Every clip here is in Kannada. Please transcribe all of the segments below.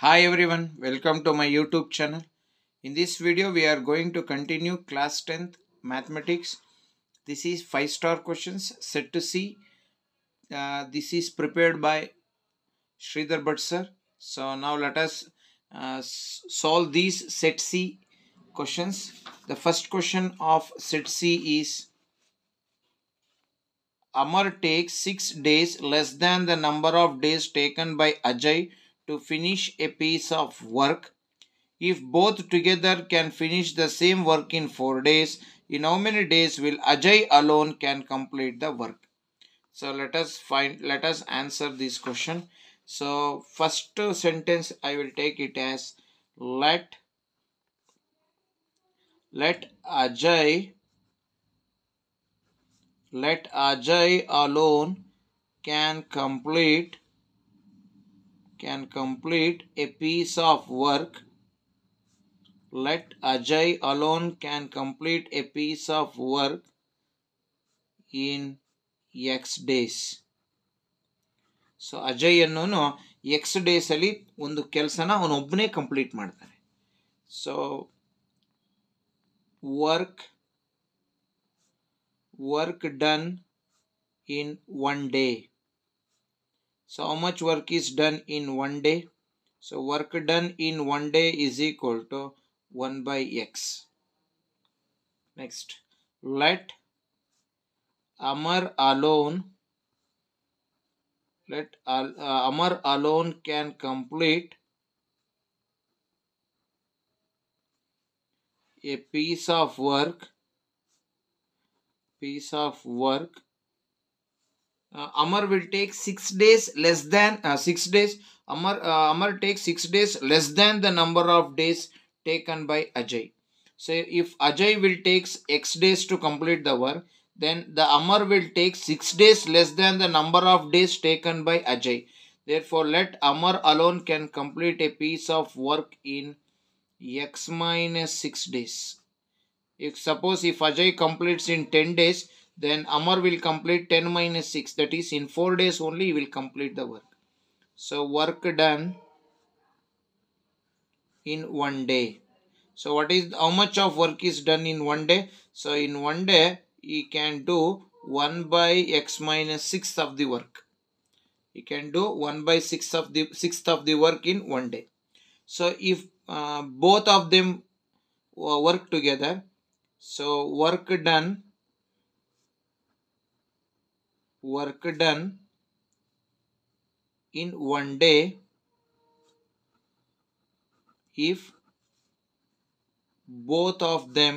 Hi everyone, welcome to my YouTube channel. In this video, we are going to continue class 10th mathematics. This is 5 star questions set to C. Uh, this is prepared by Sridhar Bhatt sir. So now let us uh, solve these set C questions. The first question of set C is Amar takes 6 days less than the number of days taken by Ajay to finish a piece of work. If both together can finish the same work in 4 days, in how many days will Ajay alone can complete the work? So let us find, let us answer this question. So first sentence I will take it as let let Ajay let Ajay alone can complete can complete a piece of work. Let Ajay alone can complete a piece of work in X days. So Ajay and no X days ali, undu kelsana on obne complete madhane. So work, work done in one day. So how much work is done in one day? So work done in one day is equal to 1 by x. Next, let Amar alone, let uh, Amar alone can complete a piece of work, piece of work uh, Amar will take 6 days less than uh, 6 days Amar uh, Amar takes 6 days less than the number of days taken by Ajay. So if Ajay will takes x days to complete the work then the Amar will take 6 days less than the number of days taken by Ajay. Therefore let Amar alone can complete a piece of work in x minus 6 days. If suppose if Ajay completes in 10 days then Amar will complete 10 minus 6 that is in 4 days only he will complete the work. So work done in one day. So what is how much of work is done in one day? So in one day he can do 1 by x minus 6 of the work. He can do 1 by 6 of the 6th of the work in one day. So if uh, both of them uh, work together, so work done work done in one day if both of them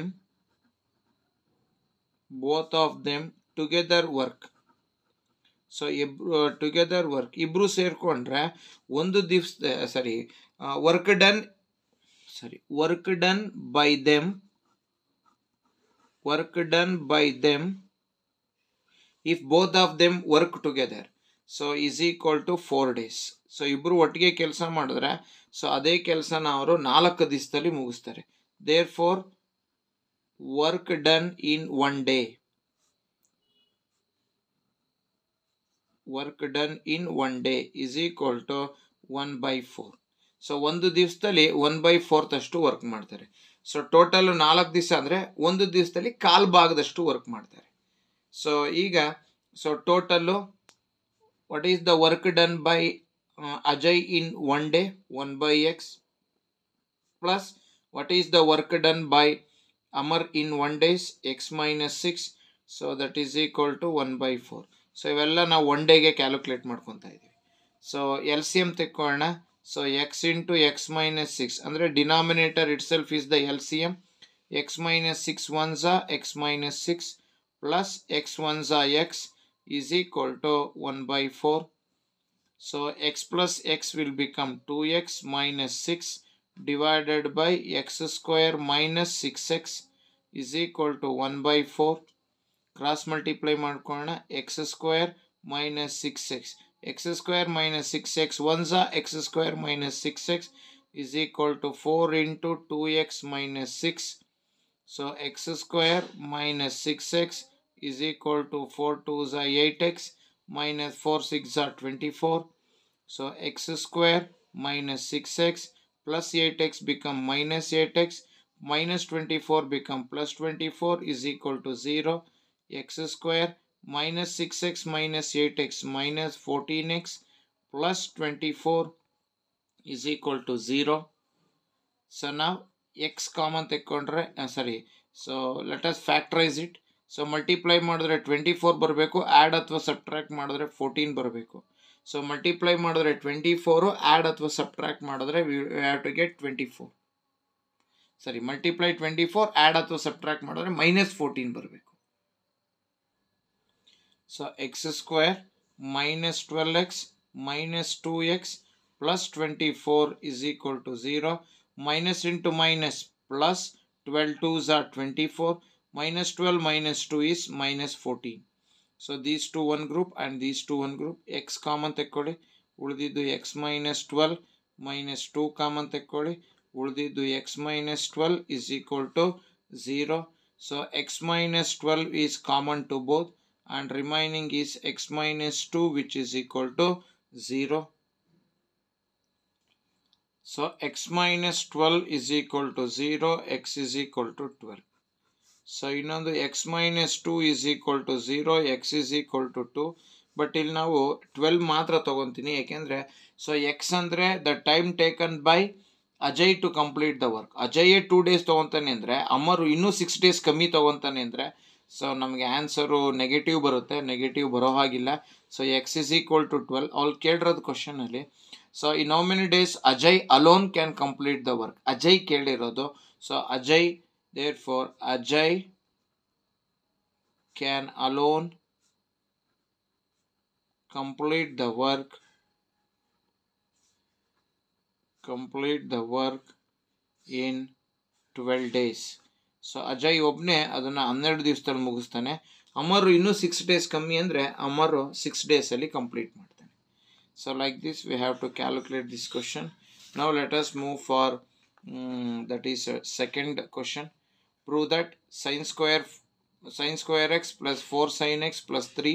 both of them together work so ಇಬ್ರು ಟುಗೆದರ್ ವರ್ಕ್ ಇಬ್ಬರು ಸೇರಿಕೊಂಡ್ರೆ ಒಂದು ದಿವ್ಸ sorry work done sorry work done by them work done by them if both of them work together so is equal to four days so ಇಬ್ಬರು ಒಟ್ಟಿಗೆ ಕೆಲಸ ಮಾಡಿದ್ರೆ ಸೊ ಅದೇ ಕೆಲಸನ ಅವರು ನಾಲ್ಕು ದಿವಸದಲ್ಲಿ ಮುಗಿಸ್ತಾರೆ therefore work done in one day work done in one day is equal to one by four so ಒಂದು ದಿವಸದಲ್ಲಿ ಒನ್ ಬೈ ಫೋರ್ತ್ ಅಷ್ಟು ವರ್ಕ್ ಮಾಡ್ತಾರೆ ಸೊ ಟೋಟಲ್ ನಾಲ್ಕು ದಿವಸ ಅಂದರೆ ಒಂದು ದಿವಸದಲ್ಲಿ ಕಾಲು ಭಾಗದಷ್ಟು ವರ್ಕ್ ಮಾಡ್ತಾರೆ ಸೊ ಈಗ so total what is the work done by Ajay in one day one by x plus what is the work done by Amar in one days x minus six so that is equal to one by four so ಇವೆಲ್ಲ ನಾವು ಒನ್ ಡೇಗೆ ಕ್ಯಾಲ್ಕುಲೇಟ್ ಮಾಡ್ಕೊತಾ ಇದ್ದೀವಿ ಸೊ ಎಲ್ ಸಿ ಎಮ್ ತೆಕ್ಕೊಳ್ಳೋಣ so x into x minus six ಅಂದರೆ denominator itself is the L C M x minus six one ಸಾ x minus six plus x1 xi x is equal to 1 by 4. So x plus x will become 2x minus 6 divided by x square minus 6x is equal to 1 by 4. Cross multiply mark x square minus 6x. x square minus 6x. 1's x square minus 6x is equal to 4 into 2x minus 6. So x square minus 6x is equal to 4 2 are 8x minus 4 6 are 24. So x square minus 6x plus 8x become minus 8x minus 24 become plus 24 is equal to 0. x square minus 6x minus 8x minus 14x plus 24 is equal to 0. So now x common ತೆಕ್ಕೊಂಡ್ರೆ sorry so let let's factorise it so multiply ಮಾಡಿದ್ರೆ ಟ್ವೆಂಟಿ ಫೋರ್ ಬರಬೇಕು ಆ್ಯಡ್ ಅಥವಾ ಸಬ್ಟ್ರ್ಯಾಕ್ಟ್ ಮಾಡಿದ್ರೆ ಫೋರ್ಟೀನ್ ಬರಬೇಕು ಸೊ ಮಲ್ಟಿಪ್ಲೈ ಮಾಡಿದ್ರೆ ಟ್ವೆಂಟಿ ಫೋರು ಆ್ಯಡ್ ಅಥವಾ ಸಬ್ಟ್ರ್ಯಾಕ್ಟ್ ಮಾಡಿದ್ರೆ we have to get twenty four ಸರಿ ಮಲ್ಟಿಪ್ಲೈ ಟ್ವೆಂಟಿ ಫೋರ್ ಆ್ಯಡ್ ಅಥವಾ ಸಬ್ಟ್ರ್ಯಾಕ್ಟ್ ಮಾಡಿದ್ರೆ ಮೈನಸ್ ಫೋರ್ಟೀನ್ ಬರಬೇಕು so x square minus twelve x minus two x plus twenty four is equal to zero minus into minus plus 12 2s are 24 minus 12 minus 2 is minus 14 so these two one group and these two one group x common ತೆಕ್ಕೊಳ್ಳಿ the x minus 12 minus 2 common ತೆಕ್ಕೊಳ್ಳಿ the x minus 12 is equal to 0 so x minus 12 is common to both and remaining is x minus 2 which is equal to 0 So x minus 12 is equal to zero x is equal to twelve so ಇನ್ನೊಂದು x minus two is equal to zero x is equal to two two ಇಲ್ಲಿ ನಾವು ಟ್ವೆಲ್ ಮಾತ್ರ ತೊಗೊತೀನಿ ಏಕೆಂದರೆ ಸೊ ಎಕ್ಸ್ ಅಂದರೆ the time taken by Ajay to complete the work ಅಜಯೇ ಟೂ ಡೇಸ್ ತೊಗೊತಾನೆ ಅಂದರೆ ಅಮರು ಇನ್ನೂ ಸಿಕ್ಸ್ ಡೇಸ್ ಕಮ್ಮಿ ತೊಗೊತಾನೆ ಅಂದರೆ ಸೊ ನಮಗೆ ಆನ್ಸರು ನೆಗೆಟಿವ್ ಬರುತ್ತೆ ನೆಗೆಟಿವ್ ಬರೋ ಹಾಗಿಲ್ಲ so x is equal to twelve ಅವ್ರು ಕೇಳಿರೋದು ಕ್ವಶನಲ್ಲಿ so in how many days Ajay alone can complete the work Ajay ಕೇಳಿರೋದು so Ajay therefore Ajay can alone complete the work complete the work in twelve days so Ajay ಒಬ್ಬನೇ ಅದನ್ನು ಹನ್ನೆರಡು ದಿವಸದಲ್ಲಿ ಮುಗಿಸ್ತಾನೆ ಅಮರು ಇನ್ನೂ ಸಿಕ್ಸ್ ಡೇಸ್ ಕಮ್ಮಿ ಅಂದರೆ ಅಮರು ಸಿಕ್ಸ್ ಡೇಸಲ್ಲಿ ಕಂಪ್ಲೀಟ್ ಮಾಡ್ತಾರೆ so like this we have to calculate this question now let us move for um, that is a second question prove that sine square sin square x plus 4 sin x plus 3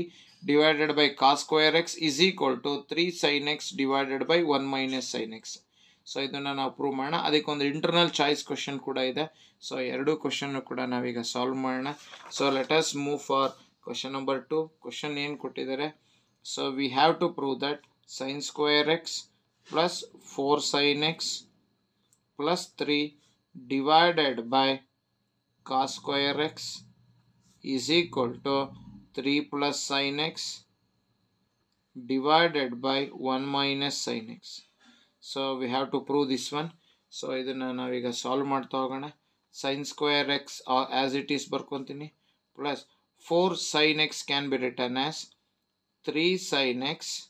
divided by cos square x is equal to 3 sin x divided by 1 minus sin x so ಇದನ್ನು ನಾವು ಪ್ರೂವ್ ಮಾಡೋಣ ಅದಕ್ಕೊಂದು ಇಂಟರ್ನಲ್ ಚಾಯ್ಸ್ ಕ್ವಶನ್ ಕೂಡ ಇದೆ ಸೊ ಎರಡೂ ಕ್ವಶನ್ನು ಕೂಡ ನಾವೀಗ ಸಾಲ್ವ್ ಮಾಡೋಣ so let's move for question number two question ಏನು ಕೊಟ್ಟಿದ್ದಾರೆ so we have to prove that sin square x plus 4 sin x plus 3 divided by cos square x is equal to 3 plus sin x divided by 1 minus sin x. So, we have to prove this one. So, either now we solve this sin square x as it is, plus 4 sin x can be written as 3 sin x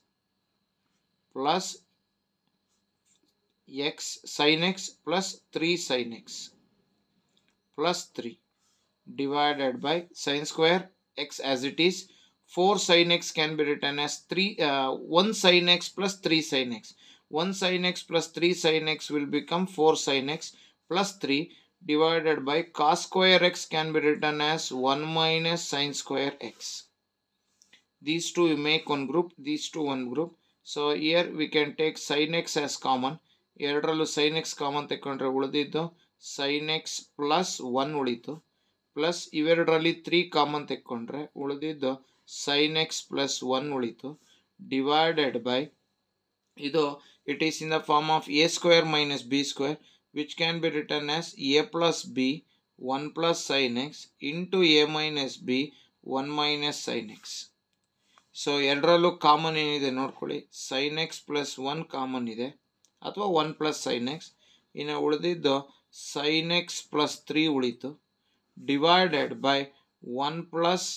plus x sin x plus 3 sin x plus 3 divided by sine square x as it is 4 sin x can be written as 3 uh, 1 sin x plus 3 sin x 1 sin x plus 3 sin x will become 4 sin x plus 3 divided by cos square x can be written as 1 minus sin square x these two you make one group these two one group so here we can take sin x as common ಎರಡರಲ್ಲೂ ಸೈನ್ ಎಕ್ಸ್ ಕಾಮನ್ ತೆಕ್ಕೊಂಡ್ರೆ ಉಳಿದಿದ್ದು ಸೈನ್ ಎಕ್ಸ್ ಪ್ಲಸ್ ಒನ್ ಉಳಿತು ಪ್ಲಸ್ ಇವೆರಡರಲ್ಲಿ ತ್ರೀ ಕಾಮನ್ ತೆಕ್ಕೊಂಡ್ರೆ ಉಳಿದಿದ್ದು ಸೈನ್ ಎಕ್ಸ್ ಪ್ಲಸ್ ಒನ್ ಉಳಿತು ಡಿವೈಡೆಡ್ ಬೈ ಇದು it is in the form of a square minus b square which can be written as a plus b one plus sin x into a minus b one minus sin x so ಎರಡರಲ್ಲೂ ಕಾಮನ್ ಏನಿದೆ ನೋಡ್ಕೊಳ್ಳಿ sin x plus one common ಇದೆ ಅಥವಾ ಒನ್ ಪ್ಲಸ್ ಸೈನ್ ಎಕ್ಸ್ ಇನ್ನು ಉಳಿದಿದ್ದು ಸೈನ್ ಎಕ್ಸ್ ಪ್ಲಸ್ ತ್ರೀ ಉಳಿತು divided by one plus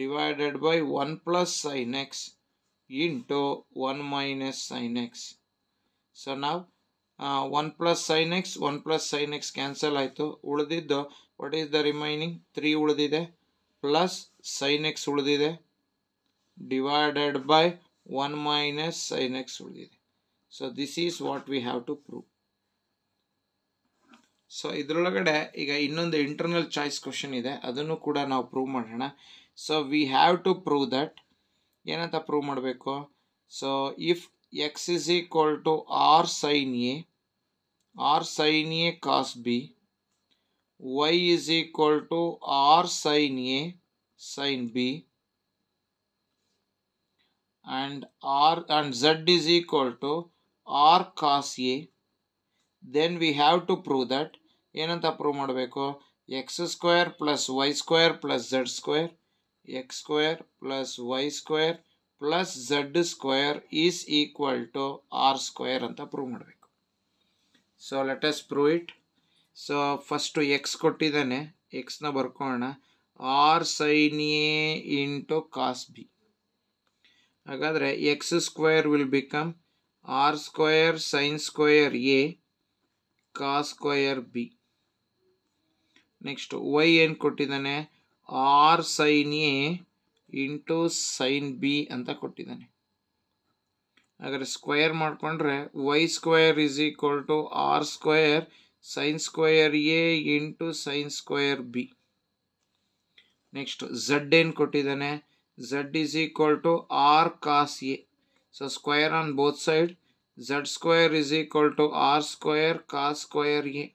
divided by one plus sin x into one minus sin x so ನಾವು one plus sin x one plus sin x cancel ಆಯಿತು ಉಳಿದಿದ್ದು what is the remaining three ಉಳಿದಿದೆ ಪ್ಲಸ್ ಸೈನ್ ಎಕ್ಸ್ ಉಳಿದಿದೆ divided by 1 minus sin x ಉಳಿದಿದೆ so this is what we have to prove so ಇದರೊಳಗಡೆ ಈಗ ಇನ್ನೊಂದು ಇಂಟರ್ನಲ್ ಚಾಯ್ಸ್ ಕ್ವಶನ್ ಇದೆ ಅದನ್ನು ಕೂಡ ನಾವು ಪ್ರೂವ್ ಮಾಡೋಣ so we have to prove that ಏನಂತ ಪ್ರೂವ್ ಮಾಡಬೇಕು so if x is equal to r sin a r sin a cos b y is equal to r sin a sin b and r and z is equal to r cos a then we have to prove that ಏನಂತ ಪ್ರೂವ್ ಮಾಡಬೇಕು x square plus y square plus z square x square plus y square plus z square is equal to r square ಅಂತ ಪ್ರೂವ್ ಮಾಡಬೇಕು so let's prove it so first x ಕೊಟ್ಟಿದ್ದಾನೆ ಎಕ್ಸ್ನ ಬರ್ಕೊಳ್ಳೋಣ r sin a into cos b ಹಾಗಾದರೆ x square will become r square sin square a cos square b next y ಏನು ಕೊಟ್ಟಿದ್ದಾನೆ r sin a into sin b ಅಂತ ಕೊಟ್ಟಿದ್ದಾನೆ ಹಾಗಾದರೆ ಸ್ಕ್ವಯರ್ ಮಾಡಿಕೊಂಡ್ರೆ y square is equal to r square sin square a into sin square b next z ಏನು ಕೊಟ್ಟಿದ್ದಾನೆ z is equal to r cos a. So square on both side. z square is equal to r square cos square a.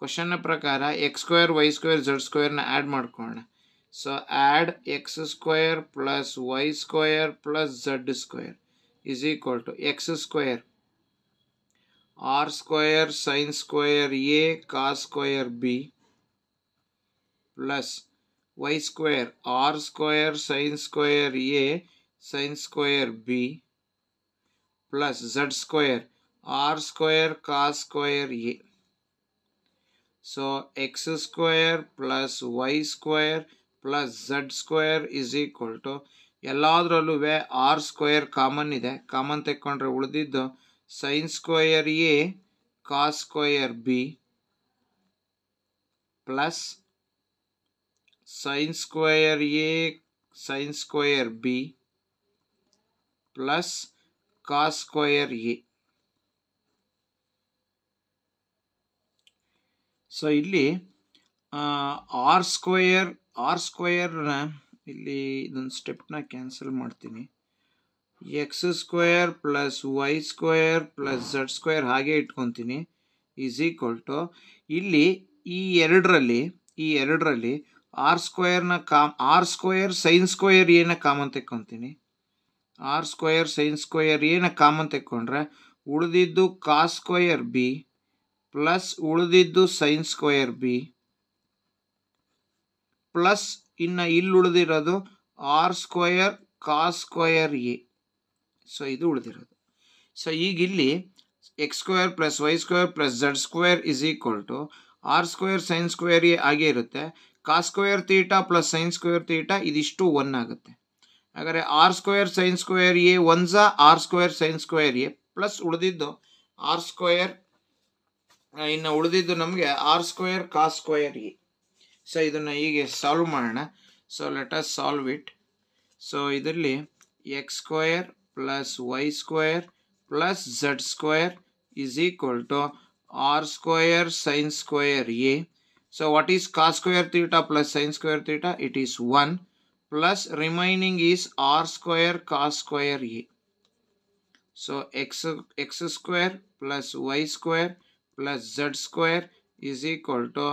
ಕ್ವಶನ್ನ ಪ್ರಕಾರ x square y square z ಸ್ಕ್ವೇರ್ನ ಆ್ಯಡ್ ಮಾಡ್ಕೊಳ್ಳೋಣ so add x square plus y square plus z square is equal to x square r square sin square a cos square b plus y square r square sin square a sin square b plus z square r square cos square a so x square plus y square plus z square is equal to ಎಲ್ಲದರಲ್ಲೂ ಆರ್ ಸ್ಕ್ವೇರ್ ಕಾಮನ್ ಇದೆ ಕಾಮನ್ ತೆಕ್ಕೊಂಡ್ರೆ ಉಳಿದಿದ್ದು sin square a cos square b plus sin square a sin square b plus cos square a. So ಇಲ್ಲಿ ಆರ್ ಸ್ಕ್ವಯರ್ ಆರ್ ಸ್ಕ್ವಯರ್ನ ಇಲ್ಲಿ ಇದೊಂದು ಸ್ಟೆಪ್ನ ಕ್ಯಾನ್ಸಲ್ ಮಾಡ್ತೀನಿ x square plus y square plus z square ಹಾಗೆ ಇಟ್ಕೊತೀನಿ ಈಸ್ ಈಕ್ವಲ್ ಟು ಇಲ್ಲಿ ಈ ಎರಡರಲ್ಲಿ ಈ ಎರಡರಲ್ಲಿ ಆರ್ ಸ್ಕ್ವಯರ್ನ ಕಾಮ್ ಆರ್ ಸ್ಕ್ವಯರ್ ಸೈನ್ ಸ್ಕ್ವಯರ್ ಏನ ಕಾಮನ್ ತೆಕ್ಕೊತೀನಿ ಆರ್ ಸ್ಕ್ವಯರ್ ಸೈನ್ ಸ್ಕ್ವಯರ್ ಏನ ಕಾಮನ್ ತೆಕ್ಕೊಂಡ್ರೆ ಉಳಿದಿದ್ದು ಕಾ ಸ್ಕ್ವಯರ್ ಬಿ ಪ್ಲಸ್ ಉಳಿದಿದ್ದು ಸೈನ್ ಸ್ಕ್ವಯರ್ ಬಿ ಪ್ಲಸ್ ಇನ್ನು ಇಲ್ಲಿ ಉಳಿದಿರೋದು r square cos square a so ಇದು ಉಳಿದಿರೋದು ಸೊ ಈಗ ಇಲ್ಲಿ x square plus y square plus z square is equal to r square sin square a ಆಗೇ ಇರುತ್ತೆ cos square theta plus sin square theta ಇದಿಷ್ಟು ಒನ್ ಆಗುತ್ತೆ ಹಾಗಾದರೆ r square sin square a ಒನ್ಸ r square sin square a plus ಉಳಿದಿದ್ದು ಆರ್ ಸ್ಕ್ವೇರ್ ಇನ್ನು ಉಳಿದಿದ್ದು ನಮಗೆ r square cos square a so ಇದನ್ನು ಹೀಗೆ ಸಾಲ್ವ್ ಮಾಡೋಣ so let us solve it so ಇದರಲ್ಲಿ x square plus y square plus z square is equal to r square sin square a so what is cos square theta plus sin square theta it is 1 plus remaining is r square cos square a so x x square plus y square plus z square is equal to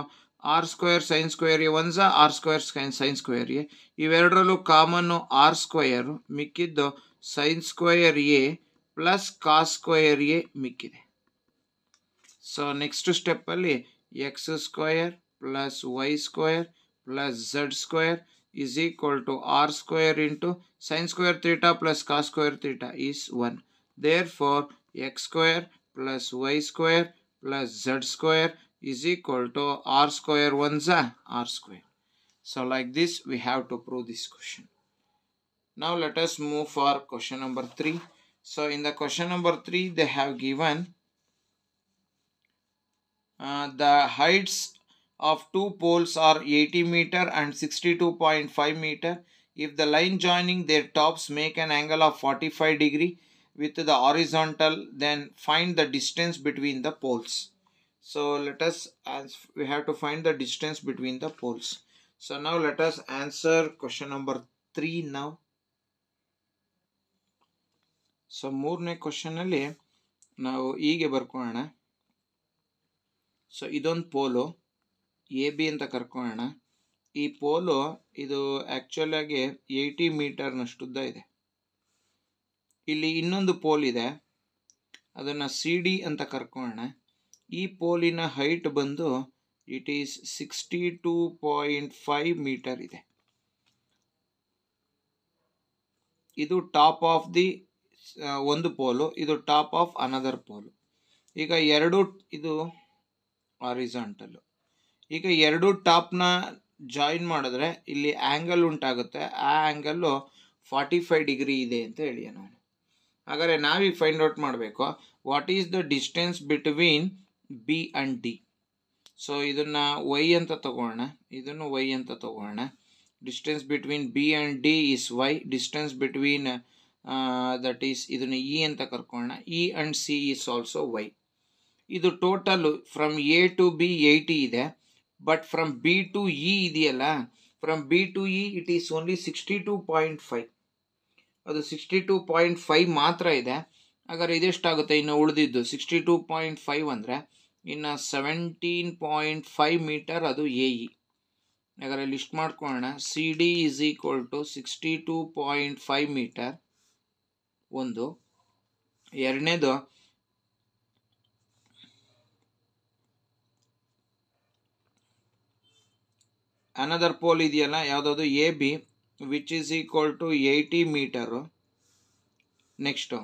r square sin square a r square sin square a ivellarallo common r square mikid sin square a plus cos square a mikide so next step alli x square plus y square plus z square is equal to r square into sine square theta plus cos square theta is 1. Therefore, x square plus y square plus z square is equal to r square 1 r square. So like this we have to prove this question. Now let us move for question number 3. So in the question number 3 they have given uh, the heights of two poles are 80 meter and 62.5 meter. If the line joining their tops make an angle of 45 degree with the horizontal, then find the distance between the poles. So let us, as we have to find the distance between the poles. So now let us answer question number 3 now. So ಮೂರನೇ ಕ್ವಶನಲ್ಲಿ ನಾವು ಹೀಗೆ ಬರ್ಕೊಳ್ಳೋಣ ಸೊ ಎ ಬಿ ಅಂತ ಕರ್ಕೊಳ್ಳೋಣ ಈ ಪೋಲು ಇದು ಆ್ಯಕ್ಚುಲಾಗಿ ಏಯ್ಟಿ ಮೀಟರ್ನಷ್ಟುದ್ದ ಇದೆ ಇಲ್ಲಿ ಇನ್ನೊಂದು ಪೋಲ್ ಇದೆ ಅದನ್ನು ಸಿ ಡಿ ಅಂತ ಕರ್ಕೊಳ್ಳೋಣ ಈ ಪೋಲಿನ ಹೈಟ್ ಬಂದು it is sixty two point five metre ಇದೆ ಇದು ಟಾಪ್ ಆಫ್ ದಿ ಒಂದು ಪೋಲು ಇದು ಟಾಪ್ ಆಫ್ ಅನದರ್ ಪೋಲು ಈಗ ಎರಡು ಇದು ಆರಿಜಾಂಟಲ್ಲು ಈಗ ಎರಡು ಟಾಪ್ನ ಜಾಯಿನ್ ಮಾಡಿದ್ರೆ ಇಲ್ಲಿ ಆ್ಯಂಗಲ್ ಉಂಟಾಗುತ್ತೆ ಆ ಆ್ಯಂಗಲ್ಲು ಫಾರ್ಟಿ ಫೈವ್ ಡಿಗ್ರಿ ಇದೆ ಅಂತ ಹೇಳಿ ನಾನು ಹಾಗಾದರೆ ನಾವೀಗ ಫೈಂಡ್ ಔಟ್ ಮಾಡಬೇಕು what is the distance between B and D so ಇದನ್ನು ವೈ ಅಂತ ತಗೋಣ ಇದನ್ನು ವೈ ಅಂತ ತಗೋಣ distance between B and D is y distance between that is ಇದನ್ನು ಇ ಅಂತ ಕರ್ಕೊಳ್ಳೋಣ E and C is also y ಇದು total from A to B eighty ಇದೆ but from B to E ಇದೆಯಲ್ಲ from B to E it is only sixty two point five ಅದು ಸಿಕ್ಸ್ಟಿ ಟು ಪಾಯಿಂಟ್ ಫೈವ್ ಮಾತ್ರ ಇದೆ ಹಾಗಾದ್ರೆ ಇದೆಷ್ಟಾಗುತ್ತೆ ಇನ್ನು ಉಳಿದಿದ್ದು ಸಿಕ್ಸ್ಟಿ ಟು ಪಾಯಿಂಟ್ ಫೈವ್ ಅಂದರೆ ಇನ್ನು ಸೆವೆಂಟೀನ್ ಪಾಯಿಂಟ್ ಫೈವ್ ಮೀಟರ್ ಅದು ಎ ಇ e. ಹಾಗಾದ್ರೆ ಲಿಸ್ಟ್ ಮಾಡ್ಕೊಳ್ಳೋಣ C D is equal to sixty two point five metre ಒಂದು ಎರಡನೇದು ಅನದರ್ ಪೋಲ್ ಇದೆಯಲ್ಲ ಯಾವುದಾದ್ರು A B which is equal to eighty metre next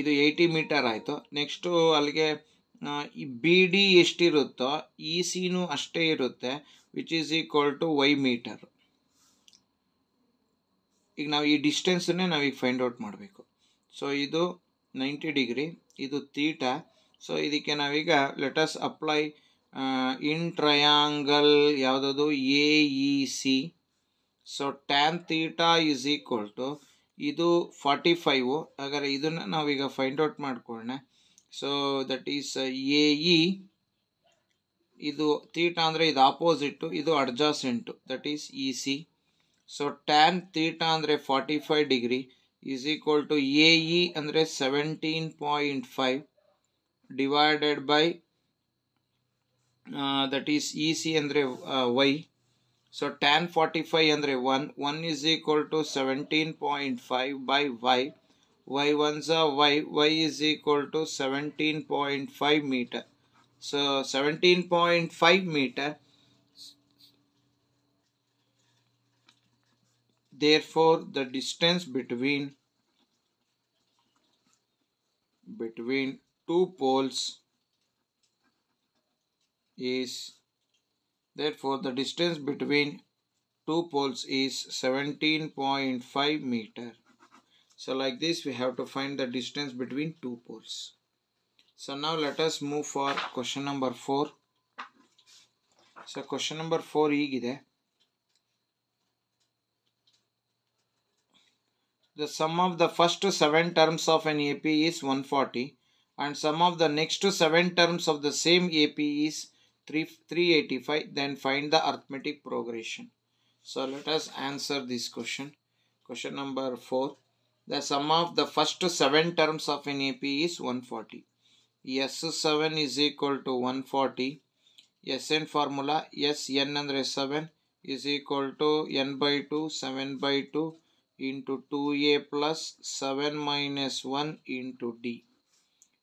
ಇದು ಏಯ್ಟಿ ಮೀಟರ್ ಆಯಿತು ನೆಕ್ಸ್ಟು ಅಲ್ಲಿಗೆ ಬಿ ಡಿ ಎಷ್ಟಿರುತ್ತೋ ಇ e ಸಿನೂ ಅಷ್ಟೇ ಇರುತ್ತೆ which is equal to y metre ಈಗ ನಾವು ಈ ಡಿಸ್ಟೆನ್ಸನ್ನೇ ನಾವೀಗ ಫೈಂಡ್ ಔಟ್ ಮಾಡಬೇಕು ಸೊ ಇದು ನೈಂಟಿ ಡಿಗ್ರಿ ಇದು ತೀಟ ಸೊ ಇದಕ್ಕೆ ನಾವೀಗ ಲೆಟಸ್ ಅಪ್ಲೈ ಇನ್ ಟ್ರಯಾಂಗಲ್ ಯಾವುದದು A E C so tan theta is equal to ಇದು ಫಾರ್ಟಿ ಫೈವು ಹಾಗಾದರೆ ಇದನ್ನು ನಾವೀಗ ಫೈಂಡ್ ಔಟ್ ಮಾಡಿಕೊಳ್ಳೆ so that is A E ಇದು ತೀಟಾ ಅಂದರೆ ಇದು ಆಪೋಸಿಟ್ಟು ಇದು adjacent that is E C so tan theta ಅಂದರೆ forty five degree is equal to A E ಅಂದರೆ seventeen point five divided by Uh, that is EC and uh, Y. So tan 45 and 1, 1 is equal to 17.5 by Y. Y1 is uh, Y, is equal to 17.5 meter. So 17.5 meter. Therefore, the distance between between two poles is therefore the distance between two poles is 17.5 meter so like this we have to find the distance between two poles so now let us move for question number 4 so question number 4 ಹೀಗಿದೆ the sum of the first 7 terms of an AP is 140 and sum of the next 7 terms of the same AP is 385 then find the arithmetic progression. So let us answer this question. Question number 4. The sum of the first 7 terms of an AP is 140. 7 is equal to 140. Sn formula Sn and 7 is equal to n by 2 7 by 2 into 2a plus 7 minus 1 into d.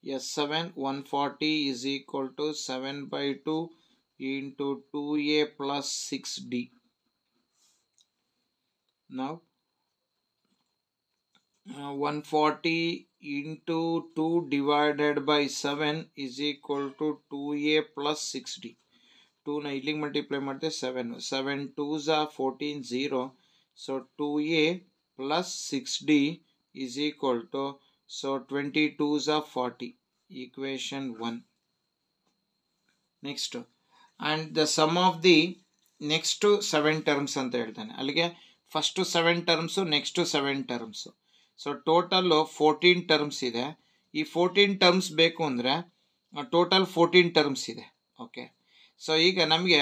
S7 140 is equal to 7 by 2 into 2a plus 6d. Now uh, 140 into 2 divided by 7 is equal to 2a plus 6d. Two ಇಲ್ಲಿಗೆ ಮಲ್ಟಿಪ್ಲೈ ಮಾಡಿದೆ ಸೆವೆನ್ ಸೆವೆನ್ ಟೂ ಝಾ fourteen zero so two a plus six d so twenty twos of 40. Equation one next and the sum of the next seven terms ಅಂತ ಹೇಳ್ತಾನೆ ಅಲ್ಲಿಗೆ first seven terms next seven terms so total fourteen terms ಇದೆ ಈ ಫೋರ್ಟೀನ್ ಟರ್ಮ್ಸ್ ಬೇಕು ಅಂದರೆ ಟೋಟಲ್ ಫೋರ್ಟೀನ್ ಟರ್ಮ್ಸ್ ಇದೆ ಓಕೆ ಸೊ ಈಗ ನಮಗೆ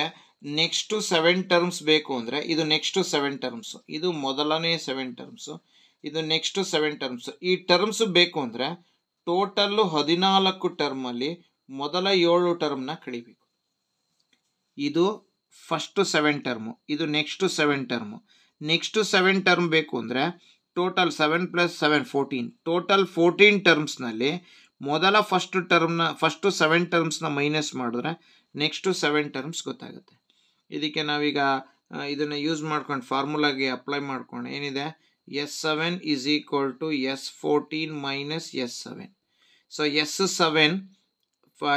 ನೆಕ್ಸ್ಟು ಸೆವೆನ್ ಟರ್ಮ್ಸ್ ಬೇಕು ಅಂದರೆ ಇದು ನೆಕ್ಸ್ಟು ಸೆವೆನ್ ಟರ್ಮ್ಸು ಇದು ಮೊದಲನೇ ಸೆವೆನ್ ಟರ್ಮ್ಸು ಇದು ನೆಕ್ಸ್ಟ್ ಸೆವೆನ್ ಟರ್ಮ್ಸ್ ಈ ಟರ್ಮ್ಸ್ ಬೇಕು ಅಂದರೆ ಟೋಟಲ್ಲು ಹದಿನಾಲ್ಕು ಟರ್ಮಲ್ಲಿ ಮೊದಲ ಏಳು ಟರ್ಮ್ನ ಕಳಿಬೇಕು ಇದು ಫಸ್ಟ್ ಸೆವೆನ್ ಟರ್ಮು ಇದು next seven term next seven term ಬೇಕು ಅಂದರೆ total seven plus seven fourteen total fourteen ಟರ್ಮ್ಸ್ನಲ್ಲಿ ಮೊದಲ ಫಸ್ಟ್ ಟರ್ಮ್ನ ಫಸ್ಟು ಸೆವೆನ್ ಟರ್ಮ್ಸ್ನ ಮೈನಸ್ ಮಾಡಿದ್ರೆ ನೆಕ್ಸ್ಟು ಸೆವೆನ್ ಟರ್ಮ್ಸ್ ಗೊತ್ತಾಗುತ್ತೆ ಇದಕ್ಕೆ ನಾವೀಗ ಇದನ್ನು ಯೂಸ್ ಮಾಡ್ಕೊಂಡು ಫಾರ್ಮುಲಾಗೆ ಅಪ್ಲೈ ಮಾಡ್ಕೊಂಡು ಏನಿದೆ S seven equal to S fourteen minus S seven so S seven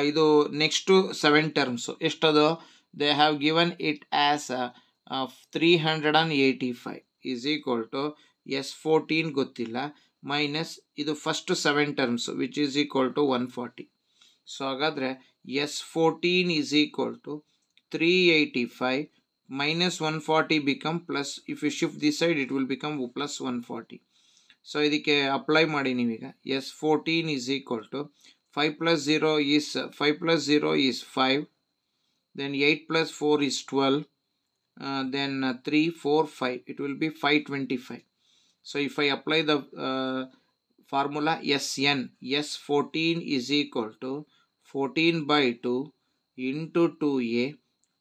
ಇದು ನೆಕ್ಸ್ಟು ಸೆವೆನ್ ಟರ್ಮ್ಸು ಎಷ್ಟದು they have given it as three hundred and eighty five is equal to S fourteen ಗೊತ್ತಿಲ್ಲ ಮೈನಸ್ ಇದು first seven terms which is equal to one forty so ಹಾಗಾದರೆ S fourteen is equal to three eighty five minus 140 become plus if you shift this side it will become plus 140 so apply maadi yes 14 is equal to 5 plus 0 is 5 plus 0 is 5 then 8 plus 4 is 12 uh, then uh, 3 4 5 it will be 525 so if i apply the uh, formula sn s 14 is equal to 14 by 2 into 2a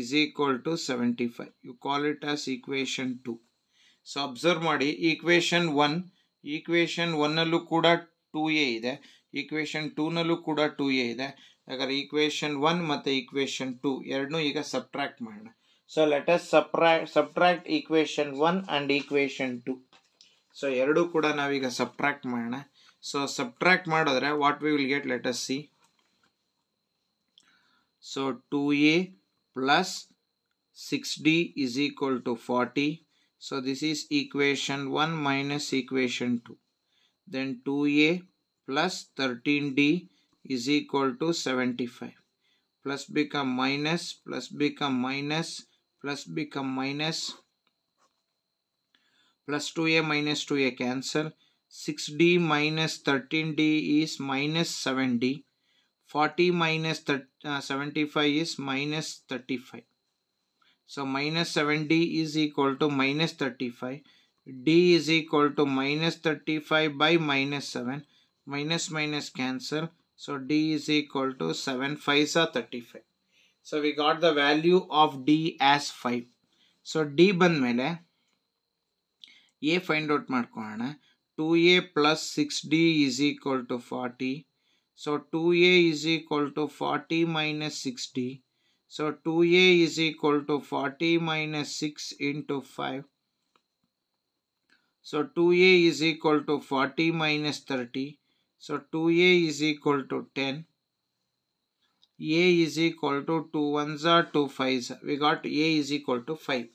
is two seventy five you call it as equation two so observe ಮಾಡಿ ಈಕ್ವೇಶನ್ ಒನ್ ಈಕ್ವೇಷನ್ ಒನ್ನಲ್ಲೂ ಕೂಡ ಟೂ ಎ ಇದೆ ಈಕ್ವೇಷನ್ ಟೂನಲ್ಲೂ ಕೂಡ ಟೂ ಎ ಇದೆ ಹಾಗಾದ್ರೆ ಈಕ್ವೇಷನ್ ಒನ್ ಮತ್ತು ಈಕ್ವೇಷನ್ ಟೂ ಎರಡನ್ನೂ ಈಗ ಸಬ್ಟ್ರಾಕ್ಟ್ ಮಾಡೋಣ so let's subtract subtract equation one and equation two so ಎರಡೂ ಕೂಡ ನಾವೀಗ ಸಬ್ಟ್ರಾಕ್ಟ್ ಮಾಡೋಣ ಸೊ ಸಬ್ಟ್ರಾಕ್ಟ್ ಮಾಡಿದ್ರೆ what we will get let's see so two a plus 6d is equal to 40. So this is equation 1 minus equation 2. Then 2a plus 13d is equal to 75. Plus become minus, plus become minus, plus become minus. Plus 2a minus 2a cancel. 6d minus 13d is minus 7d. 40 minus 30, uh, 75 is minus 35. So minus 70 is equal to minus 35. D is equal to minus 35 by minus 7. Minus minus cancel. So D is equal to 7 5 are 35. So we got the value of D as 5. So D ಬಂದಮೇಲೆ a A find out two Two A plus six D is equal to forty. So 2a is equal to 40 minus 60. So 2a is equal to 40 minus 6 into 5. So 2a is equal to 40 minus 30. So 2a is equal to 10. a is equal to 2 1s are 2 5s. We got a is equal to 5.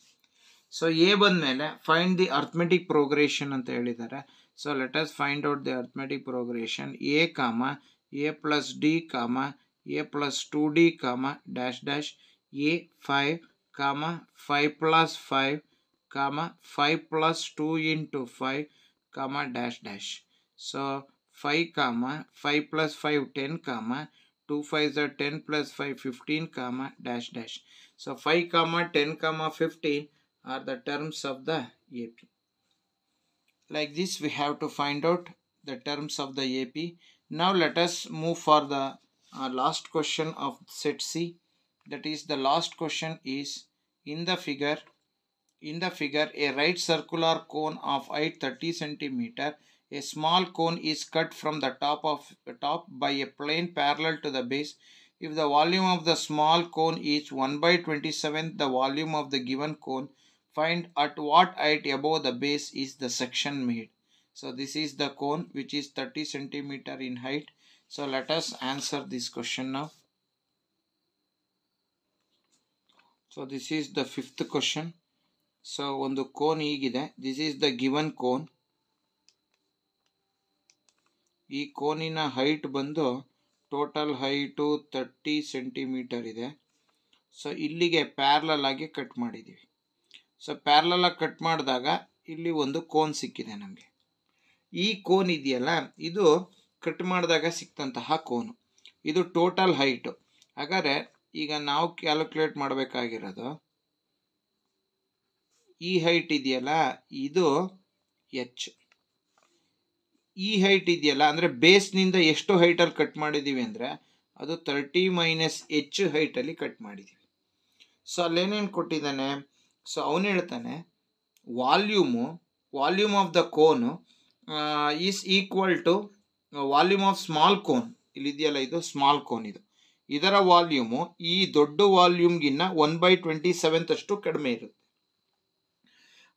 So a band mele, find the arithmetic progression. the other So let us find out the arithmetic progression. a comma a plus d comma a plus 2d comma dash dash a 5 comma 5 plus 5 comma 5 plus 2 into 5 comma dash dash. So 5 comma 5 plus 5 10 comma 2 5 are 10 plus 5 15 comma dash dash. So 5 comma 10 comma 15 are the terms of the AP. Like this we have to find out the terms of the AP. Now let us move for the uh, last question of set C. That is the last question is in the figure in the figure a right circular cone of height 30 centimeter a small cone is cut from the top of the top by a plane parallel to the base if the volume of the small cone is 1 by 27 the volume of the given cone find at what height above the base is the section made so this is the cone which is thirty centimetre in height so let us answer this question now. So this is the fifth question so ಒಂದು ಕೋನ್ ಹೀಗಿದೆ this is the given cone ಈ ಕೋನಿನ ಹೈಟ್ ಬಂದು ಟೋಟಲ್ ಹೈಟು ತರ್ಟಿ ಸೆಂಟಿಮೀಟರ್ ಇದೆ ಸೊ ಇಲ್ಲಿಗೆ ಪ್ಯಾರ್ಲಲ್ ಆಗಿ ಕಟ್ ಮಾಡಿದ್ದೀವಿ ಸೊ ಪ್ಯಾರ್ಲಲಾಗಿ ಕಟ್ ಮಾಡಿದಾಗ ಇಲ್ಲಿ ಒಂದು ಕೋನ್ ಸಿಕ್ಕಿದೆ ನಮಗೆ ಈ ಕೋನ್ ಇದೆಯಲ್ಲ ಇದು ಕಟ್ ಮಾಡಿದಾಗ ಸಿಕ್ತಂತಹ ಕೋನು ಇದು ಟೋಟಲ್ ಹೈಟು ಹಾಗಾದರೆ ಈಗ ನಾವು ಕ್ಯಾಲ್ಕುಲೇಟ್ ಮಾಡಬೇಕಾಗಿರೋದು ಈ ಹೈಟ್ ಇದೆಯಲ್ಲ ಇದು ಎಚ್ ಈ ಹೈಟ್ ಇದೆಯಲ್ಲ ಅಂದರೆ ಬೇಸ್ನಿಂದ ಎಷ್ಟು ಹೈಟಲ್ಲಿ ಕಟ್ ಮಾಡಿದ್ದೀವಿ ಅಂದರೆ ಅದು ತರ್ಟಿ ಮೈನಸ್ ಎಚ್ ಹೈಟಲ್ಲಿ ಕಟ್ ಮಾಡಿದ್ದೀವಿ ಸೊ ಅಲ್ಲೇನೇನು ಕೊಟ್ಟಿದ್ದಾನೆ ಸೊ ಅವನು ಹೇಳ್ತಾನೆ volume volume of the cone is equal to volume of small cone ಇಲ್ಲಿದೆಯಲ್ಲ ಇದು ಸ್ಮಾಲ್ ಕೋನ್ ಇದು ಇದರ ವಾಲ್ಯೂಮು ಈ ದೊಡ್ಡ ವಾಲ್ಯೂಮ್ಗಿನ್ನ ಒನ್ ಬೈ ಟ್ವೆಂಟಿ ಸೆವೆಂತ್ ಅಷ್ಟು ಕಡಿಮೆ ಇರುತ್ತೆ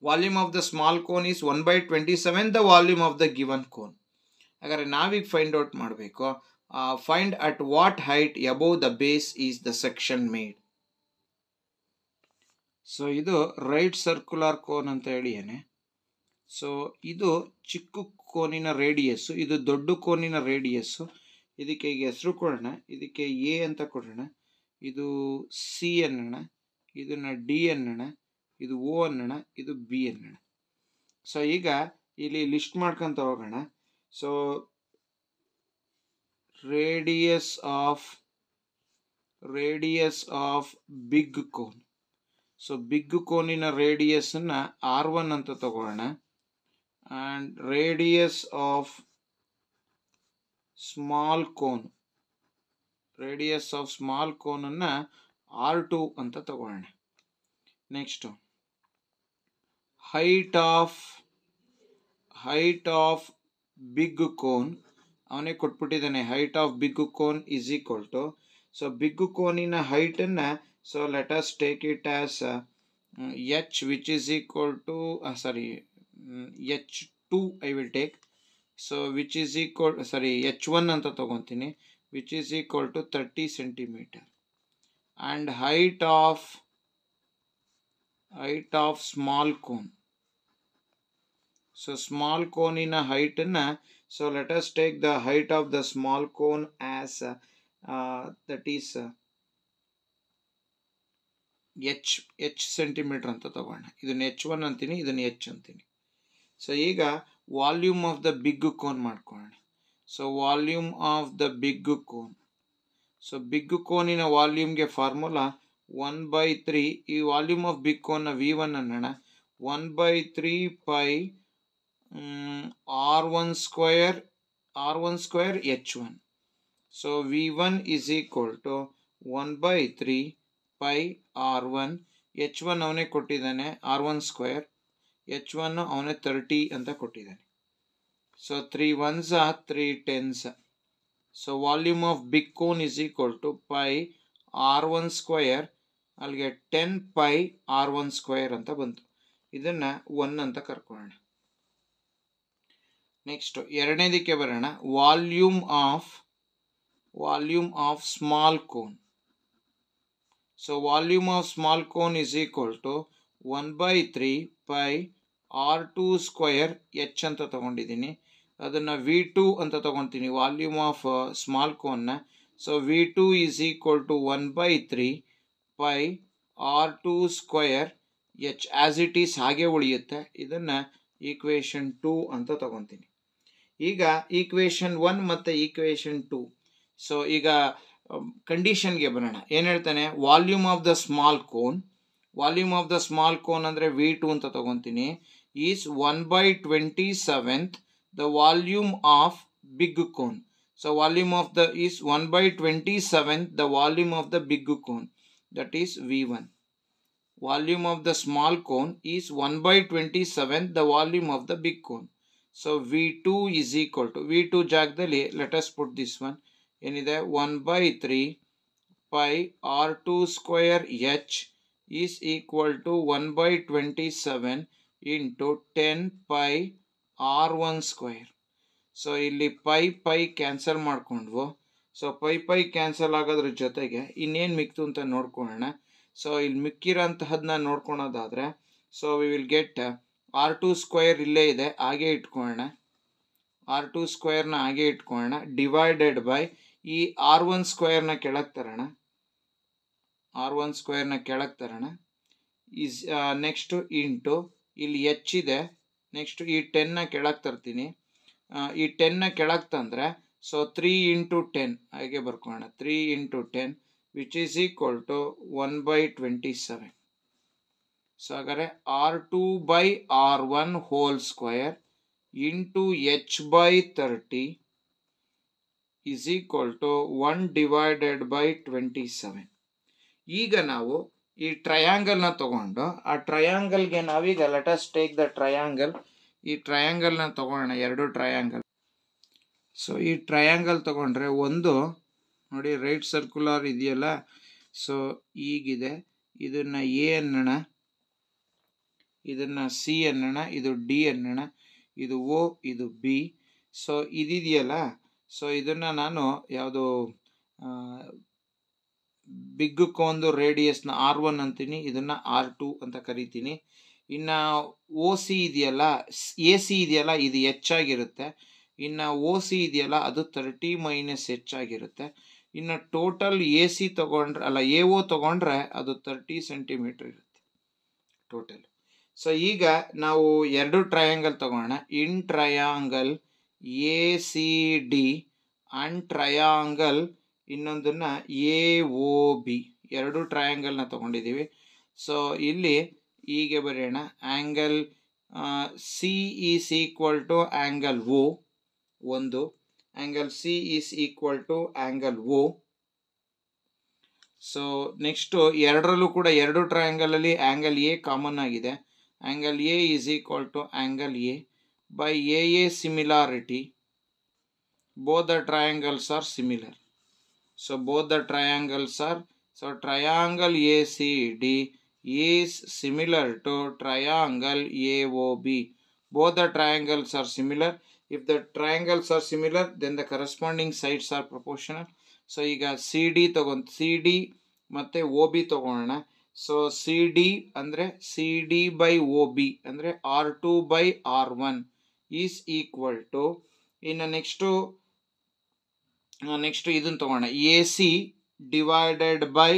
volume of the small cone is one by twenty seven the volume of the given cone ಹಾಗಾದರೆ ನಾವೀಗ ಫೈಂಡ್ ಔಟ್ ಮಾಡಬೇಕು find at what height above the base is the section made so ಇದು ರೈಟ್ ಸರ್ಕ್ಯುಲರ್ ಕೋನ್ ಅಂತ ಹೇಳಿ ಏನೇ ಸೊ ಇದು ಚಿಕ್ಕ ಕೋನಿನ ರೇಡಿಯಸ್ಸು ಇದು ದೊಡ್ಡ ಕೋನಿನ ರೇಡಿಯಸ್ಸು ಇದಕ್ಕೆ ಈಗ ಹೆಸರು ಕೊಡೋಣ ಇದಕ್ಕೆ ಎ ಅಂತ ಕೊಡೋಣ ಇದು ಸಿ ಅನ್ನೋಣ ಇದನ್ನು ಡಿ ಅನ್ನೋಣ ಇದು ಓ ಅನ್ನೋಣ ಇದು ಬಿ ಅನ್ನೋಣ ಸೊ ಈಗ ಇಲ್ಲಿ ಲಿಸ್ಟ್ ಮಾಡ್ಕೊತ ಹೋಗೋಣ so radius of radius of big cone so big ಕೋನಿನ ರೇಡಿಯಸ್ಸನ್ನು ಆರ್ ಒನ್ ಅಂತ ತಗೊಳ್ಳೋಣ and radius of small cone radius of small ಕೋನನ್ನು ಆರ್ ಟು ಅಂತ ತಗೊಳ್ಳೋಣ next height of height of big cone ಅವನೇ ಕೊಟ್ಬಿಟ್ಟಿದ್ದಾನೆ height of big cone is equal to so big ಕೋನಿನ ಹೈಟನ್ನು so let take it as H which is equal to sorry H two I will take so which is equal sorry H one ಅಂತ ತೊಗೊತೀನಿ which is equal to thirty centimetre and height of height of small cone so small ಕೋನಿನ ಹೈಟನ್ನು so let's take the height of the small cone as that is H H centimetre ಅಂತ ತಗೋಣ ಇದನ್ನು ಎಚ್ ಒನ್ ಅಂತೀನಿ ಇದನ್ನು ಎಚ್ ಅಂತೀನಿ ಸೊ ಈಗ volume of the big cone ಮಾಡ್ಕೊಳ್ಳೋಣ so volume of the big cone so big ಕೋನಿನ ವಾಲ್ಯೂಮ್ಗೆ ಫಾರ್ಮುಲಾ ಒನ್ ಬೈ ತ್ರೀ ಈ ವಾಲ್ಯೂಮ್ ಆಫ್ ಬಿಗ್ ಕೋನ್ನ ವಿ ಒನ್ ಅನ್ನೋಣ one by three pi R one square R one square H one so V one is equal to one by three pi R one H one ಅವನೇ ಕೊಟ್ಟಿದ್ದಾನೆ R one square H one ಅವನೇ ತರ್ಟಿ ಅಂತ ಕೊಟ್ಟಿದ್ದಾನೆ so three ones three tens so volume of big cone is equal to pi R one square ಅಲ್ಲಿಗೆ ten pi R one square ಅಂತ ಬಂತು ಇದನ್ನು ಒನ್ ಅಂತ ಕರ್ಕೊಳ್ಳೋಣ ನೆಕ್ಸ್ಟು ಎರಡನೇದಕ್ಕೆ ಬರೋಣ volume of volume of small cone so volume of small cone is equal to one by three pi R two square H ಅಂತ ತೊಗೊಂಡಿದ್ದೀನಿ ಅದನ್ನು ವಿ ಟು ಅಂತ ತೊಗೊತೀನಿ ವಾಲ್ಯೂಮ್ ಆಫ್ ಸ್ಮಾಲ್ ಕೋನ್ನ so V two is equal to one by three pi R two square H as it is ಹಾಗೆ ಉಳಿಯುತ್ತೆ ಇದನ್ನು ಈಕ್ವೇಷನ್ ಟೂ ಅಂತ ತೊಗೊತೀನಿ ಈಗ ಈಕ್ವೇಷನ್ ಒನ್ ಮತ್ತು ಈಕ್ವೇಷನ್ ಟು ಸೊ ಈಗ ಕಂಡೀಷನ್ಗೆ um, ಬರೋಣ ಏನು ಹೇಳ್ತಾನೆ volume of the small cone volume of the small cone ಅಂದರೆ ವಿ ಟು ಅಂತ ತೊಗೊತೀನಿ is one by twenty seventh the volume of big cone so volume of the is one by twenty seventh the volume of the big cone that is V one volume of the small cone is one by twenty seventh the volume of the big cone so V two is equal to V two ಜಾಗದಲ್ಲಿ ಲೆಟಸ್ ಪುಟ್ ದಿಸ್ ಒನ್ ಏನಿದೆ one by three pi R two square H is equal to 1 by 27 into 10 pi R one square so ಇಲ್ಲಿ ಪೈ ಪೈ ಕ್ಯಾನ್ಸಲ್ ಮಾಡಿಕೊಂಡ್ವು ಸೊ ಪೈ ಪೈ ಕ್ಯಾನ್ಸಲ್ ಆಗೋದ್ರ ಜೊತೆಗೆ ಇನ್ನೇನು ಮಿಕ್ತು ಅಂತ ನೋಡ್ಕೊಳ್ಳೋಣ ಸೊ ಇಲ್ಲಿ ಮಿಕ್ಕಿರೋಂತಹದನ್ನ ನೋಡ್ಕೊಳೋದಾದರೆ so we will get R two square ಇಲ್ಲೇ ಇದೆ ಹಾಗೆ ಇಟ್ಕೊಳ್ಳೋಣ ಆರ್ ಟು ಸ್ಕ್ವೇರ್ನ ಹಾಗೆ ಇಟ್ಕೊಳ್ಳೋಣ ಡಿವೈಡೆಡ್ ಬೈ ಈ ಆರ್ ಒನ್ ಸ್ಕ್ವೇರ್ನ ಕೆಳಗೆ ತರೋಣ ಆರ್ ಒನ್ ಸ್ಕ್ವೇರ್ನ ಕೆಳಗೆ ತರೋಣ ಈಸ್ ನೆಕ್ಸ್ಟು ಇಂಟು ಇಲ್ಲಿ ಎಚ್ ಇದೆ ನೆಕ್ಸ್ಟು ಈ ಟೆನ್ನ ಕೆಳಗೆ ತರ್ತೀನಿ ಈ ಟೆನ್ನ ಕೆಳಗೆ ತಂದರೆ ಸೊ ತ್ರೀ ಇಂಟು ಟೆನ್ ಹಾಗೆ ಬರ್ಕೊಳ್ಳೋಣ three into ten which is equal to one by twenty seven so ಹಾಗಾದರೆ R two by R one whole square into H by thirty is equal to one divided by twenty seven ಈಗ ನಾವು ಈ ಟ್ರಯಾಂಗಲ್ನ ತಗೊಂಡು ಆ ಟ್ರಯಾಂಗಲ್ಗೆ ನಾವೀಗ ಲೆಟಸ್ ಟೇಕ್ ದ ಟ್ರಯಾಂಗಲ್ ಈ ಟ್ರಯಾಂಗಲ್ನ ತೊಗೊಳ್ಳೋಣ ಎರಡು ಟ್ರಯಾಂಗಲ್ ಸೊ ಈ ಟ್ರಯಾಂಗಲ್ ತಗೊಂಡ್ರೆ ಒಂದು ನೋಡಿ ರೈಟ್ ಸರ್ಕ್ಯುಲರ್ ಇದೆಯಲ್ಲ ಸೊ ಈಗಿದೆ ಇದನ್ನು ಎ ಅನ್ನೋಣ ಇದನ್ನು ಸಿ ಅನ್ನೋಣ ಇದು ಡಿ ಅನ್ನೋಣ ಇದು ಓ ಇದು ಬಿ ಸೊ ಇದಿದೆಯಲ್ಲ ಸೊ ಇದನ್ನು ನಾನು ಯಾವುದು ಬಿಗ್ ಒಂದು ರೇಡಿಯಸ್ನ ಆರ್ ಒನ್ ಅಂತೀನಿ ಇದನ್ನು ಆರ್ ಟು ಅಂತ ಕರಿತೀನಿ ಇನ್ನು ಓ ಸಿ ಇದೆಯಲ್ಲ ಎ ಸಿ ಇದೆಯಲ್ಲ ಇದು ಹೆಚ್ಚಾಗಿರುತ್ತೆ ಇನ್ನು ಓ ಸಿ ಇದೆಯಲ್ಲ ಅದು ತರ್ಟಿ ಮೈನಸ್ ಹೆಚ್ಚಾಗಿರುತ್ತೆ ಇನ್ನು ಟೋಟಲ್ ಎ ಸಿ ತೊಗೊಂಡ್ರೆ ಅಲ್ಲ ಎ ಓ ತಗೊಂಡ್ರೆ ಅದು ತರ್ಟಿ ಸೆಂಟಿಮೀಟ್ರ್ ಇರುತ್ತೆ ಟೋಟಲ್ ಸೊ ಈಗ ನಾವು ಎರಡು ಟ್ರಯಾಂಗಲ್ ತಗೋಣ in triangle A C D and triangle ಇನ್ನೊಂದನ್ನು ಎ ಓ ಬಿ ಎರಡು ಟ್ರಯಾಂಗಲ್ನ ತಗೊಂಡಿದ್ದೀವಿ ಸೊ ಇಲ್ಲಿ ಹೀಗೆ ಬರೆಯೋಣ angle C is equal to angle O ಒಂದು angle C is equal to angle O so next ಎರಡರಲ್ಲೂ ಕೂಡ ಎರಡು ಟ್ರಯಾಂಗಲಲ್ಲಿ ಆ್ಯಂಗಲ್ ಎ ಕಾಮನ್ ಆಗಿದೆ angle A is equal to angle A by A A similarity both the triangles are similar So both the triangles are, so triangle ACD is similar to triangle AOB. Both the triangles are similar. If the triangles are similar, then the corresponding sides are proportional. so you got to ತಗೊಂಡು CD matte OB OB to go on. So, CD OB andre R2 by R1 is equal to in the next one next ಇದನ್ನು ತಗೋಣ A C divided by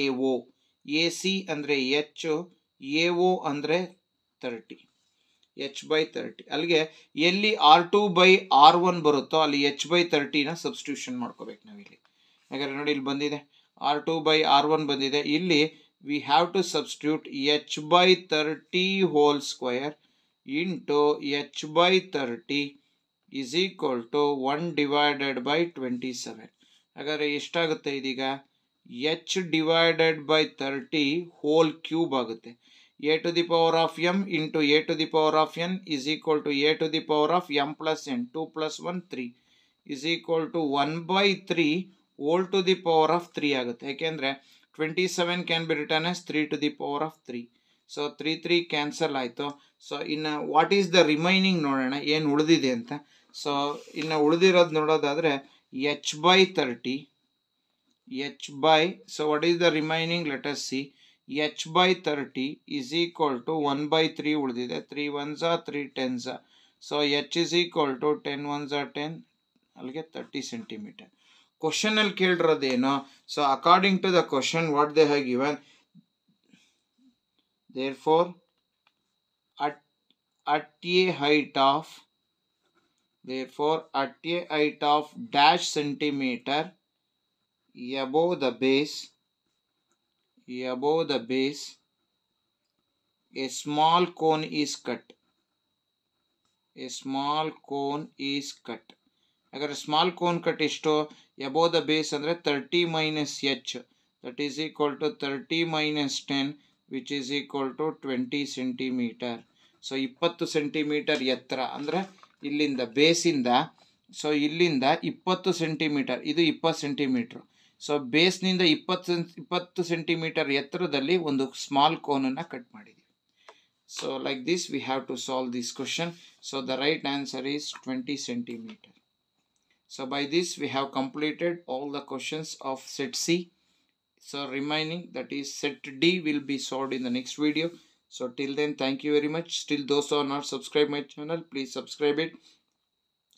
A O A C ಅಂದರೆ ಎಚ್ ಎ ಓ ಅಂದರೆ ತರ್ಟಿ ಎಚ್ ಬೈ ತರ್ಟಿ ಅಲ್ಲಿಗೆ ಎಲ್ಲಿ R two by R one ಬರುತ್ತೋ ಅಲ್ಲಿ ಎಚ್ ಬೈ ತರ್ಟಿನ ಸಬ್ಸ್ಟಿಟ್ಯೂಷನ್ ಮಾಡ್ಕೋಬೇಕು ನಾವಿಲ್ಲಿ ಯಾಕಂದ್ರೆ ನೋಡಿ ಇಲ್ಲಿ ಬಂದಿದೆ R two by R one ಬಂದಿದೆ ಇಲ್ಲಿ we have to substitute H by thirty whole square into H by thirty is equal to one divided by twenty seven ಹಾಗಾದರೆ ಎಷ್ಟಾಗುತ್ತೆ ಇದೀಗ H divided by thirty whole cube ಆಗುತ್ತೆ A to the power of M into A to the power of N is equal to A to the power of M plus N two plus one three is equal to one by three whole to the power of three ಆಗುತ್ತೆ ಯಾಕೆಂದರೆ twenty seven can be written as three to the power of three so three three cancel ಆಯಿತು ಸೊ ಇನ್ನು ವಾಟ್ ಈಸ್ ದ ರಿಮೈನಿಂಗ್ ನೋಡೋಣ ಏನು ಉಳಿದಿದೆ ಅಂತ ಸೊ ಇನ್ನು ಉಳಿದಿರೋದು ನೋಡೋದಾದರೆ H by thirty H by so what is the remaining letter C H by thirty is equal to one by three ಉಳಿದಿದೆ three ones three tens so H is equal to ten ones ten ಅಲ್ಲಿಗೆ ತರ್ಟಿ ಸೆಂಟಿಮೀಟರ್ ಕ್ವಶನಲ್ಲಿ ಕೇಳಿರೋದೇನು so according to the question what they have given therefore at at a height of therefore at a height of dash centimeter above the base above the base a small cone is cut a small cone is cut agar small cone cut above the base andre 30 minus h that is equal to 30 minus 10 which is equal to 20 centimeter so 20 centimeter yatra andre ಇಲ್ಲಿಂದ ಬೇಸಿಂದ ಸೊ ಇಲ್ಲಿಂದ ಇಪ್ಪತ್ತು ಸೆಂಟಿಮೀಟರ್ ಇದು ಇಪ್ಪತ್ತು ಸೆಂಟಿಮೀಟ್ರ್ ಸೊ ಬೇಸ್ನಿಂದ ಇಪ್ಪತ್ತು ಸೆನ್ ಇಪ್ಪತ್ತು ಸೆಂಟಿಮೀಟರ್ ಎತ್ತರದಲ್ಲಿ ಒಂದು ಸ್ಮಾಲ್ ಕೋನನ್ನು ಕಟ್ ಮಾಡಿದ್ದೀವಿ so like this we have to solve this question so the right answer is twenty centimetre so by this we have completed all the questions of set C so remaining that is set D will be solved in the next video So till then, thank you very much. Still those who are not subscribed my channel, please subscribe it.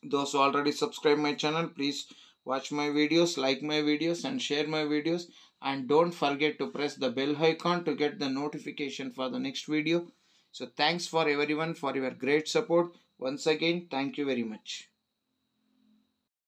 Those who already subscribe my channel, please watch my videos, like my videos and share my videos. And don't forget to press the bell icon to get the notification for the next video. So thanks for everyone for your great support. Once again, thank you very much.